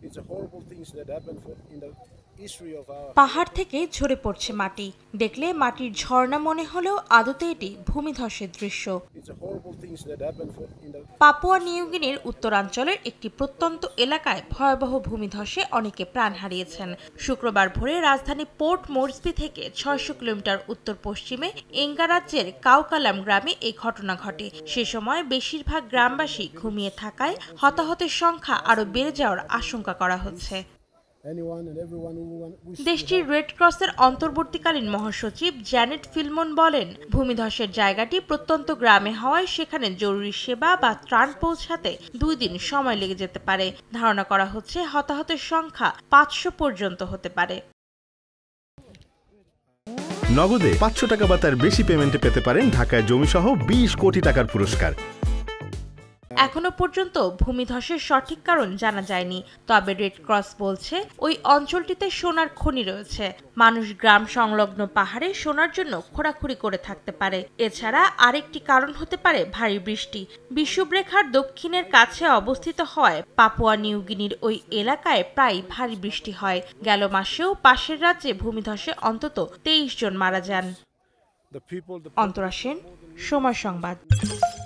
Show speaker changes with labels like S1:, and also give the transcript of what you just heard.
S1: It's a horrible things that happen for, in the পাহাড়
S2: থেকে ঝরে পড়ছে মাটি দেখলে মাটির ঝর্ণা মনে হলেও আদতে এটি ভূমিধসের দৃশ্য পাপুয়া নিউগিনির উত্তরাঞ্চলের একটি প্রত্যন্ত এলাকায় ভয়াবহ ভূমিধসে অনেকে প্রাণ হারিয়েছেন শুক্রবার ভোরে রাজধানী পোর্ট মোর্সবি থেকে ছয়শো কিলোমিটার উত্তর পশ্চিমে এঙ্গারাজ্যের কাউকালাম গ্রামে এই ঘটনা ঘটে সে সময় বেশিরভাগ গ্রামবাসী ঘুমিয়ে থাকায় হতাহতের সংখ্যা আরও বেড়ে যাওয়ার আশঙ্কা করা হচ্ছে দেশটির রেড ক্রসের অন্তর্বর্তীকালীন মহাসচিব জ্যানেট ফিলমন বলেন ভূমিধসের জায়গাটি প্রত্যন্ত গ্রামে হওয়ায় সেখানে জরুরি সেবা বা ত্রাণ পৌঁছাতে দুই দিন সময় লেগে যেতে পারে ধারণা করা হচ্ছে হতাহতের সংখ্যা পাঁচশো পর্যন্ত হতে পারে
S1: নগদে পাঁচশো টাকা বা তার বেশি পেমেন্টে পেতে পারেন ঢাকায় জমিসহ বিশ কোটি টাকার পুরস্কার
S2: এখনো পর্যন্ত ভূমিধসের সঠিক কারণ জানা যায়নি তবে রেড ক্রস বলছে ওই অঞ্চলটিতে সোনার খনি রয়েছে মানুষ গ্রাম সংলগ্ন পাহাড়ে সোনার জন্য খোঁড়াখুড়ি করে থাকতে পারে এছাড়া আরেকটি কারণ হতে পারে ভারী বৃষ্টি বিষুবরেখার দক্ষিণের কাছে অবস্থিত হয় পাপুয়া নিউগিনির ওই এলাকায় প্রায় ভারী বৃষ্টি হয় গেল মাসেও পাশের রাজ্যে ভূমিধসে অন্তত তেইশ জন মারা যান অন্তরাসেন সময় সংবাদ